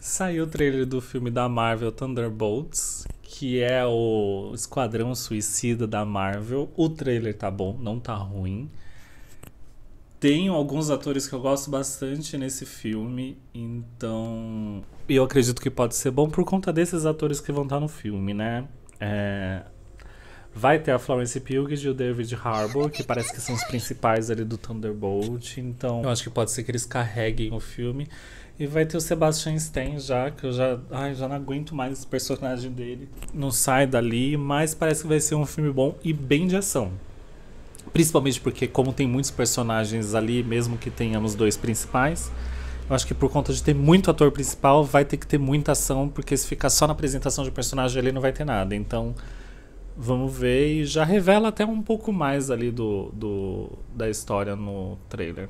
Saiu o trailer do filme da Marvel Thunderbolts, que é o Esquadrão Suicida da Marvel. O trailer tá bom, não tá ruim. Tem alguns atores que eu gosto bastante nesse filme, então eu acredito que pode ser bom por conta desses atores que vão estar tá no filme, né? É, Vai ter a Florence Pugh e o David Harbour, que parece que são os principais ali do Thunderbolt. Então, eu acho que pode ser que eles carreguem o filme. E vai ter o Sebastian Stan já, que eu já, ai, já não aguento mais esse personagem dele. Não sai dali, mas parece que vai ser um filme bom e bem de ação. Principalmente porque, como tem muitos personagens ali, mesmo que tenhamos dois principais, eu acho que por conta de ter muito ator principal, vai ter que ter muita ação, porque se ficar só na apresentação de personagem ali, não vai ter nada. Então, Vamos ver e já revela até um pouco mais ali do, do da história no trailer.